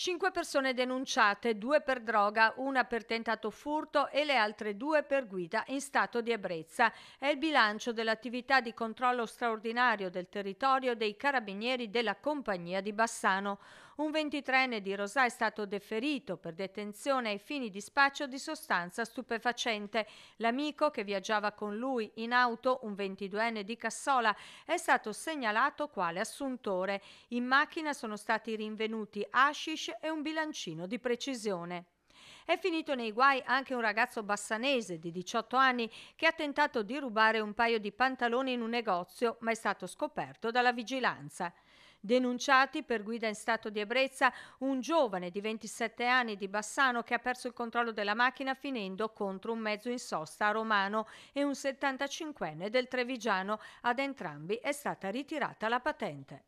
Cinque persone denunciate, due per droga, una per tentato furto e le altre due per guida in stato di ebbrezza. È il bilancio dell'attività di controllo straordinario del territorio dei carabinieri della compagnia di Bassano. Un 23enne di Rosà è stato deferito per detenzione ai fini di spaccio di sostanza stupefacente. L'amico che viaggiava con lui in auto, un 22enne di Cassola, è stato segnalato quale assuntore. In macchina sono stati rinvenuti hashish e un bilancino di precisione. È finito nei guai anche un ragazzo bassanese di 18 anni che ha tentato di rubare un paio di pantaloni in un negozio, ma è stato scoperto dalla vigilanza. Denunciati per guida in stato di ebbrezza un giovane di 27 anni di Bassano che ha perso il controllo della macchina finendo contro un mezzo in sosta a Romano e un 75enne del Trevigiano. Ad entrambi è stata ritirata la patente.